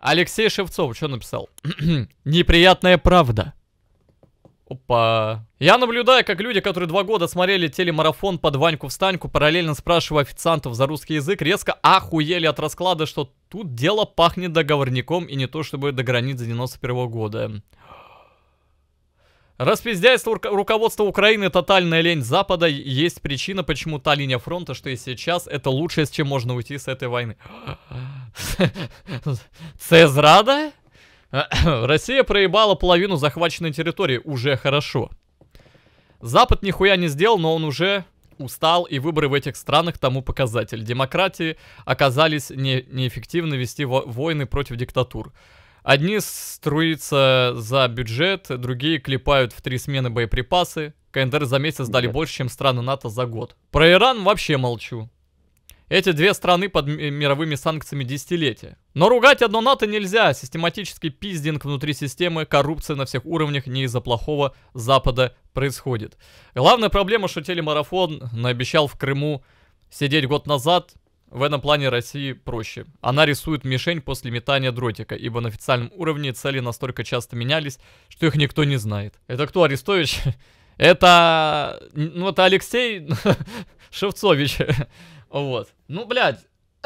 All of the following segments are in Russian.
Алексей Шевцов, что написал? Неприятная правда. Опа. Я наблюдаю, как люди, которые два года смотрели телемарафон под Ваньку-встаньку, параллельно спрашивая официантов за русский язык, резко охуели от расклада, что тут дело пахнет договорником и не то чтобы до границ 91 -го года. Распиздяйство руководства Украины, тотальная лень Запада. Есть причина, почему та линия фронта, что и сейчас, это лучшее, с чем можно уйти с этой войны. Цезрада? Россия проебала половину захваченной территории. Уже хорошо. Запад нихуя не сделал, но он уже устал, и выборы в этих странах тому показатель. Демократии оказались не, неэффективны вести во войны против диктатур. Одни струятся за бюджет, другие клепают в три смены боеприпасы. КНДР за месяц дали больше, чем страны НАТО за год. Про Иран вообще молчу. Эти две страны под э, мировыми санкциями десятилетия. Но ругать одно НАТО нельзя. Систематический пиздинг внутри системы, коррупция на всех уровнях не из-за плохого Запада происходит. Главная проблема, что телемарафон наобещал в Крыму сидеть год назад, в этом плане России проще. Она рисует мишень после метания дротика, ибо на официальном уровне цели настолько часто менялись, что их никто не знает. Это кто, Арестович? Это... Ну, это Алексей Шевцович. Вот. Ну, блядь.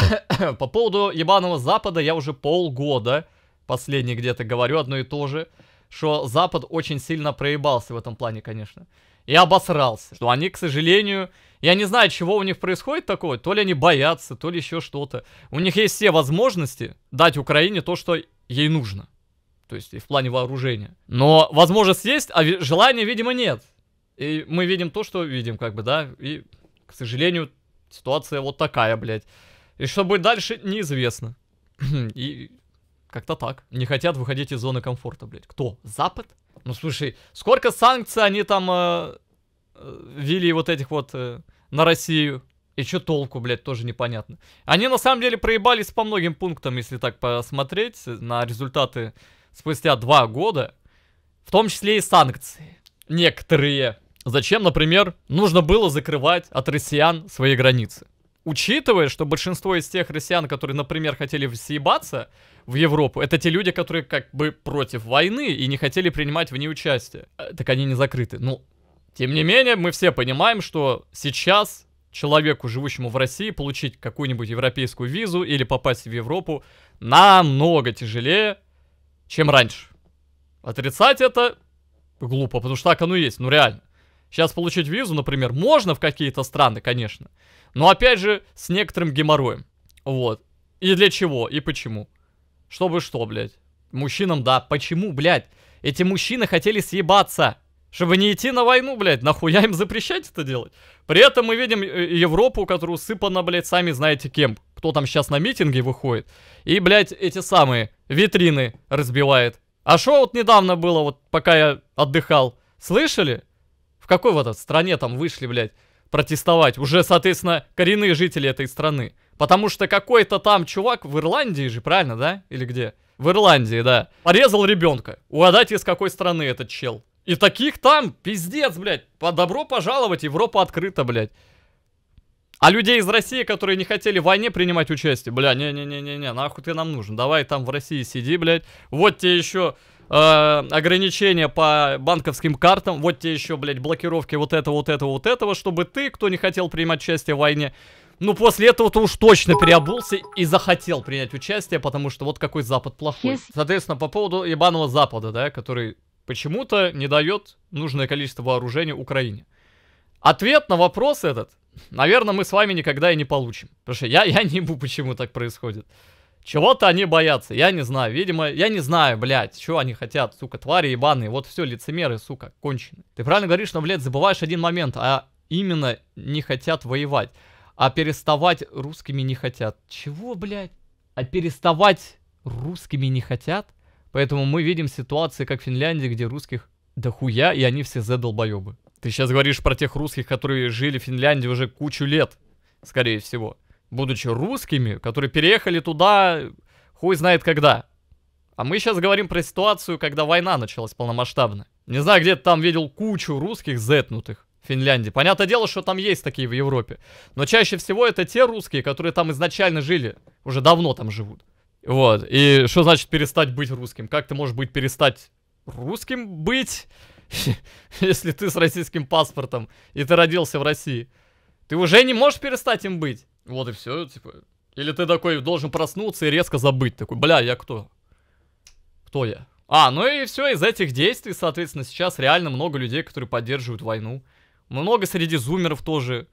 По поводу ебаного Запада я уже полгода, последний где-то говорю одно и то же, что Запад очень сильно проебался в этом плане, конечно. И обосрался. Что они, к сожалению, я не знаю, чего у них происходит такое, то ли они боятся, то ли еще что-то. У них есть все возможности дать Украине то, что ей нужно. То есть и в плане вооружения. Но возможность есть, а желания, видимо, нет. И мы видим то, что видим, как бы, да. И, к сожалению, ситуация вот такая, блядь. И что будет дальше, неизвестно. и как-то так. Не хотят выходить из зоны комфорта, блядь. Кто? Запад? Ну, слушай, сколько санкций они там э, Э, вели вот этих вот э, на Россию. И что толку, блядь, тоже непонятно. Они на самом деле проебались по многим пунктам, если так посмотреть, на результаты спустя два года. В том числе и санкции. Некоторые. Зачем, например, нужно было закрывать от россиян свои границы? Учитывая, что большинство из тех россиян, которые, например, хотели съебаться в Европу, это те люди, которые как бы против войны и не хотели принимать в ней участие. Э, так они не закрыты. Ну, тем не менее, мы все понимаем, что сейчас человеку, живущему в России, получить какую-нибудь европейскую визу или попасть в Европу намного тяжелее, чем раньше. Отрицать это глупо, потому что так оно и есть, ну реально. Сейчас получить визу, например, можно в какие-то страны, конечно, но опять же с некоторым геморроем. Вот. И для чего, и почему. Чтобы что, блядь. Мужчинам, да, почему, блядь? Эти мужчины хотели съебаться. Чтобы не идти на войну, блядь, нахуя им запрещать это делать? При этом мы видим э, Европу, которая усыпана, блядь, сами знаете кем. Кто там сейчас на митинге выходит. И, блядь, эти самые витрины разбивает. А что вот недавно было, вот пока я отдыхал? Слышали? В какой вот этой стране там вышли, блядь, протестовать? Уже, соответственно, коренные жители этой страны. Потому что какой-то там чувак в Ирландии же, правильно, да? Или где? В Ирландии, да. Порезал ребенка. Угадайте, из какой страны этот чел. И таких там, пиздец, блядь. Добро пожаловать, Европа открыта, блядь. А людей из России, которые не хотели в войне принимать участие, бля, не-не-не-не-не, нахуй ты нам нужен. Давай там в России сиди, блядь. Вот тебе еще э, ограничения по банковским картам, вот тебе еще, блядь, блокировки вот этого, вот этого, вот этого, чтобы ты, кто не хотел принимать участие в войне, ну, после этого ты уж точно переобулся и захотел принять участие, потому что вот какой Запад плохой. Соответственно, по поводу ебаного Запада, да, который почему-то не дает нужное количество вооружения Украине. Ответ на вопрос этот, наверное, мы с вами никогда и не получим. Потому что я, я не ебу, почему так происходит. Чего-то они боятся, я не знаю, видимо, я не знаю, блядь, чего они хотят, сука, твари ебаные, вот все, лицемеры, сука, кончены. Ты правильно говоришь, но, блядь, забываешь один момент, а именно не хотят воевать, а переставать русскими не хотят. Чего, блядь? А переставать русскими не хотят? Поэтому мы видим ситуации, как в Финляндии, где русских да хуя, и они все задолбоебы. Ты сейчас говоришь про тех русских, которые жили в Финляндии уже кучу лет, скорее всего. Будучи русскими, которые переехали туда хуй знает когда. А мы сейчас говорим про ситуацию, когда война началась полномасштабно. Не знаю, где ты там видел кучу русских зетнутых в Финляндии. Понятное дело, что там есть такие в Европе. Но чаще всего это те русские, которые там изначально жили, уже давно там живут. Вот. И что значит перестать быть русским? Как ты можешь быть перестать русским быть, если ты с российским паспортом и ты родился в России? Ты уже не можешь перестать им быть. Вот и все, типа. Или ты такой должен проснуться и резко забыть. Такой, бля, я кто? Кто я? А, ну и все из этих действий, соответственно, сейчас реально много людей, которые поддерживают войну. Много среди зумеров тоже.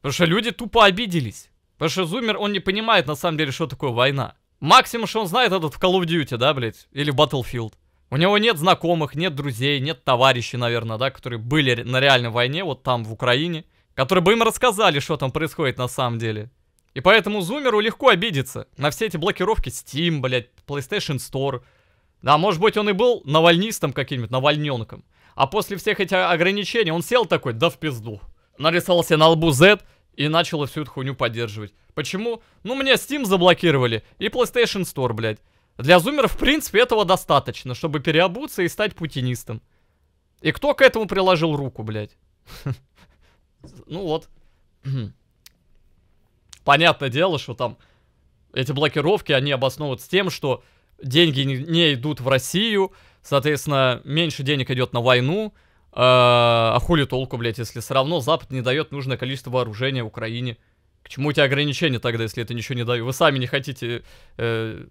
Потому что люди тупо обиделись. Потому что зумер, он не понимает на самом деле, что такое война. Максимум, что он знает, этот в Call of Duty, да, блядь? Или в Battlefield. У него нет знакомых, нет друзей, нет товарищей, наверное, да, которые были на реальной войне, вот там, в Украине, которые бы им рассказали, что там происходит на самом деле. И поэтому Зумеру легко обидеться на все эти блокировки Steam, блядь, PlayStation Store. Да, может быть, он и был навальнистом каким-нибудь, навальненком. А после всех этих ограничений он сел такой, да в пизду. Нарисовал себе на лбу Z, и начала всю эту хуйню поддерживать. Почему? Ну, мне Steam заблокировали и PlayStation Store, блядь. Для зумеров, в принципе, этого достаточно, чтобы переобуться и стать путинистом. И кто к этому приложил руку, блядь? Ну вот. Понятное дело, что там эти блокировки, они обосновываются тем, что деньги не идут в Россию, соответственно, меньше денег идет на войну, а, а, хули толку, блядь, если все равно Запад не дает нужное количество вооружения Украине? К чему у тебя ограничения тогда, если это ничего не дает? Вы сами не хотите э,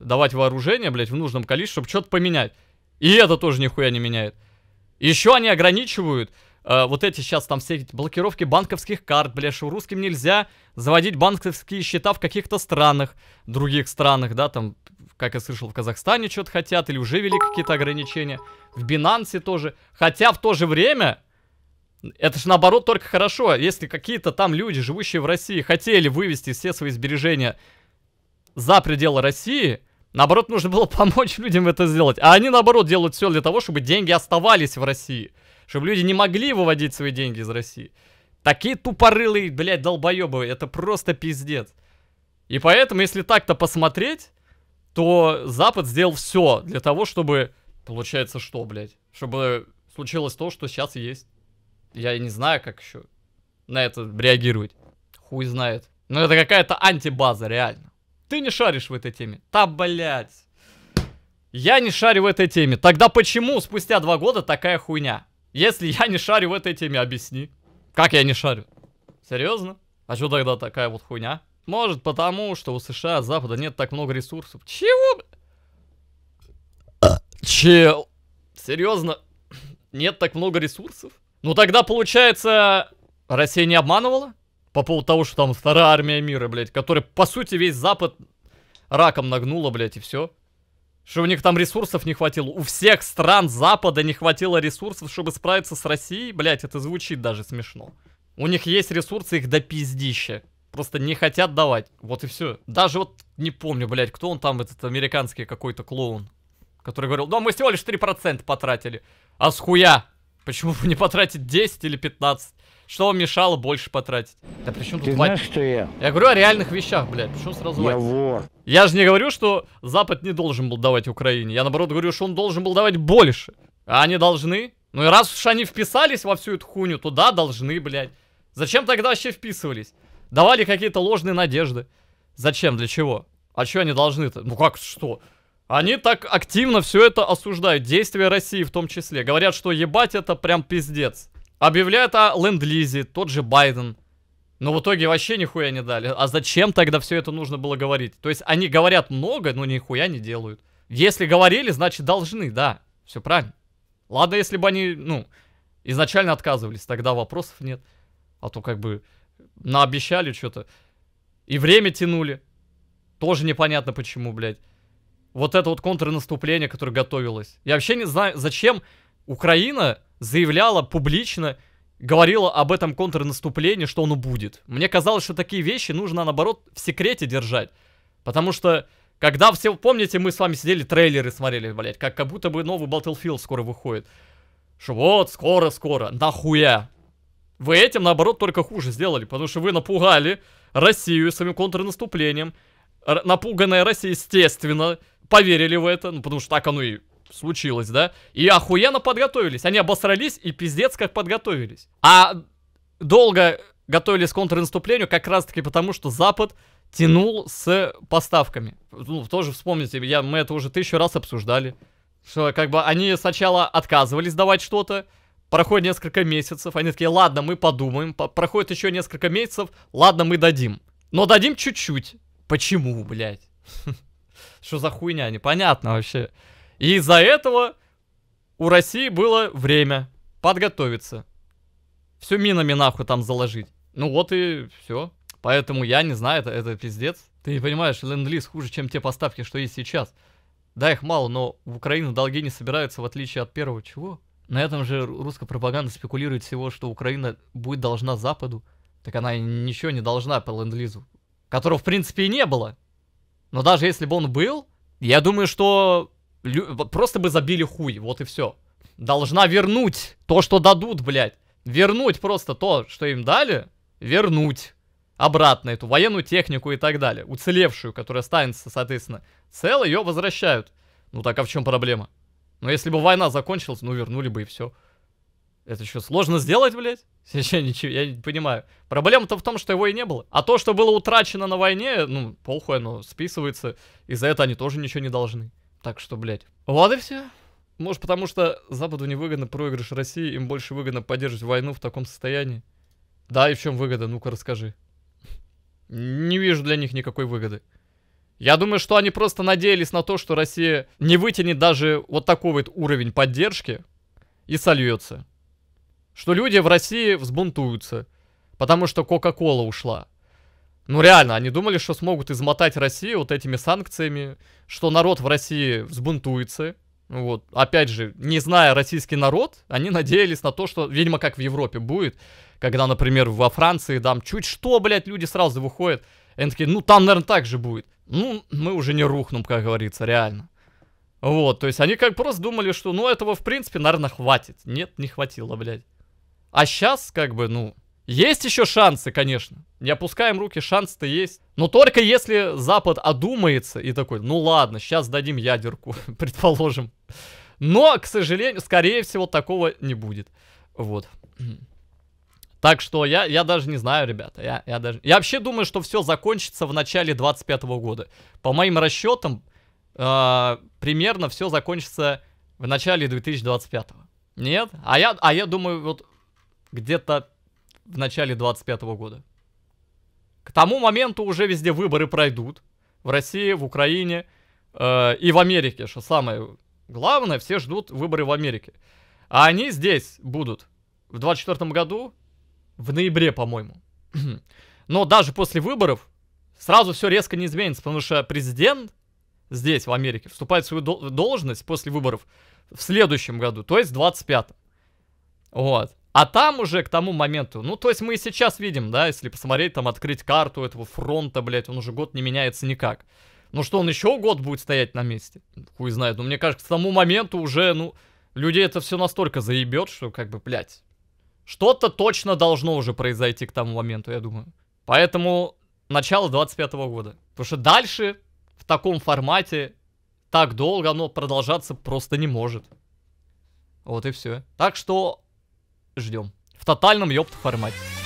давать вооружение, блядь, в нужном количестве, чтобы что-то поменять. И это тоже нихуя не меняет. Еще они ограничивают Э, вот эти сейчас там все блокировки банковских карт, бля, что русским нельзя заводить банковские счета в каких-то странах, других странах, да, там, как я слышал, в Казахстане что-то хотят, или уже ввели какие-то ограничения, в Бинансе тоже, хотя в то же время... Это же наоборот только хорошо, если какие-то там люди, живущие в России, хотели вывести все свои сбережения за пределы России, наоборот, нужно было помочь людям это сделать. А они, наоборот, делают все для того, чтобы деньги оставались в России. Чтобы люди не могли выводить свои деньги из России. Такие тупорылые, блядь, долбоебы. Это просто пиздец. И поэтому, если так-то посмотреть, то Запад сделал все для того, чтобы... Получается что, блядь? Чтобы случилось то, что сейчас есть. Я не знаю, как еще на это реагировать. Хуй знает. Но это какая-то антибаза, реально. Ты не шаришь в этой теме. Та, блядь. Я не шарю в этой теме. Тогда почему спустя два года такая хуйня? Если я не шарю в этой теме, объясни. Как я не шарю? Серьезно? А что тогда такая вот хуйня? Может потому, что у США а Запада нет так много ресурсов. Чего? Чел? Серьезно? Нет так много ресурсов? Ну тогда получается, Россия не обманывала? По поводу того, что там вторая армия мира, блядь, которая по сути весь Запад раком нагнула, блядь, и все. Что у них там ресурсов не хватило? У всех стран Запада не хватило ресурсов, чтобы справиться с Россией? Блять, это звучит даже смешно. У них есть ресурсы, их до пиздища. Просто не хотят давать. Вот и все. Даже вот не помню, блядь, кто он там, этот американский какой-то клоун. Который говорил, ну мы всего лишь 3% потратили. А с хуя? Почему бы не потратить 10 или 15? Что вам мешало больше потратить? Да при чем тут Ты знаешь, лать? что я? Я говорю о реальных вещах, блядь. Почему сразу Я лать? вор. Я же не говорю, что Запад не должен был давать Украине. Я наоборот говорю, что он должен был давать больше. А они должны. Ну и раз уж они вписались во всю эту хуйню, то да, должны, блядь. Зачем тогда вообще вписывались? Давали какие-то ложные надежды. Зачем? Для чего? А что они должны-то? Ну как что? Они так активно все это осуждают. Действия России в том числе. Говорят, что ебать это прям пиздец. Объявляют о ленд-лизе, тот же Байден. Но в итоге вообще нихуя не дали. А зачем тогда все это нужно было говорить? То есть они говорят много, но нихуя не делают. Если говорили, значит должны, да. Все правильно. Ладно, если бы они, ну, изначально отказывались, тогда вопросов нет. А то как бы наобещали что-то. И время тянули. Тоже непонятно почему, блядь. Вот это вот контрнаступление, которое готовилось. Я вообще не знаю, зачем Украина заявляла публично, говорила об этом контрнаступлении, что оно будет. Мне казалось, что такие вещи нужно, наоборот, в секрете держать. Потому что, когда все, помните, мы с вами сидели, трейлеры смотрели, блядь, как, как будто бы новый Battlefield скоро выходит. Что вот, скоро-скоро, нахуя? Вы этим, наоборот, только хуже сделали, потому что вы напугали Россию своим контрнаступлением. Р напуганная Россия, естественно, поверили в это, ну, потому что так оно и случилось, да? И охуенно подготовились. Они обосрались и пиздец как подготовились. А долго готовились к контрнаступлению как раз-таки потому, что Запад тянул с поставками. Ну, тоже вспомните, я, мы это уже тысячу раз обсуждали. Что как бы они сначала отказывались давать что-то, проходит несколько месяцев, они такие, ладно, мы подумаем, проходит еще несколько месяцев, ладно, мы дадим. Но дадим чуть-чуть. Почему, блядь? Что за хуйня, непонятно вообще. И из-за этого у России было время подготовиться. Все минами нахуй там заложить. Ну вот и все. Поэтому я не знаю, это, это пиздец. Ты не понимаешь, ленд хуже, чем те поставки, что есть сейчас. Да, их мало, но в Украину долги не собираются, в отличие от первого чего. На этом же русская пропаганда спекулирует всего, что Украина будет должна Западу. Так она ничего не должна по ленд-лизу. Которого, в принципе, и не было. Но даже если бы он был, я думаю, что Лю... просто бы забили хуй, вот и все. Должна вернуть то, что дадут, блядь. Вернуть просто то, что им дали, вернуть обратно эту военную технику и так далее. Уцелевшую, которая останется, соответственно, целой, ее возвращают. Ну так а в чем проблема? Ну если бы война закончилась, ну вернули бы и все. Это что, сложно сделать, блядь? Я ничего, я не понимаю. Проблема-то в том, что его и не было. А то, что было утрачено на войне, ну, похуй, оно списывается. И за это они тоже ничего не должны. Так что, блядь. Лады все. Может, потому что Западу невыгодно проигрыш России, им больше выгодно поддерживать войну в таком состоянии. Да, и в чем выгода? Ну-ка, расскажи. Не вижу для них никакой выгоды. Я думаю, что они просто надеялись на то, что Россия не вытянет даже вот такой вот уровень поддержки и сольется. Что люди в России взбунтуются, потому что Кока-Кола ушла. Ну реально, они думали, что смогут измотать Россию вот этими санкциями, что народ в России взбунтуется. Вот, опять же, не зная российский народ, они надеялись на то, что, видимо, как в Европе будет, когда, например, во Франции, там, чуть что, блядь, люди сразу выходят, и они такие, ну, там, наверное, так же будет. Ну, мы уже не рухнем, как говорится, реально. Вот, то есть они как просто думали, что, ну, этого, в принципе, наверное, хватит. Нет, не хватило, блядь. А сейчас, как бы, ну, есть еще шансы, конечно. Не опускаем руки, шансы то есть. Но только если Запад одумается и такой, ну ладно, сейчас дадим ядерку, предположим. Но, к сожалению, скорее всего, такого не будет. Вот. Так что я, я даже не знаю, ребята. Я, я, даже... я вообще думаю, что все закончится в начале 25 года. По моим расчетам, э, примерно все закончится в начале 2025. Нет? А я, а я думаю, вот где-то в начале 25 года. К тому моменту уже везде выборы пройдут. В России, в Украине э, и в Америке, что самое главное, все ждут выборы в Америке. А они здесь будут в 24 году, в ноябре, по-моему. Но даже после выборов сразу все резко не изменится, потому что президент здесь, в Америке, вступает в свою должность после выборов в следующем году, то есть в 25 -м. Вот. А там уже к тому моменту, ну, то есть мы и сейчас видим, да, если посмотреть, там, открыть карту этого фронта, блядь, он уже год не меняется никак. Ну что, он еще год будет стоять на месте? Хуй знает, но ну, мне кажется, к тому моменту уже, ну, людей это все настолько заебет, что, как бы, блядь, что-то точно должно уже произойти к тому моменту, я думаю. Поэтому начало 25 -го года. Потому что дальше в таком формате так долго оно продолжаться просто не может. Вот и все. Так что ждем. В тотальном ёпт формате.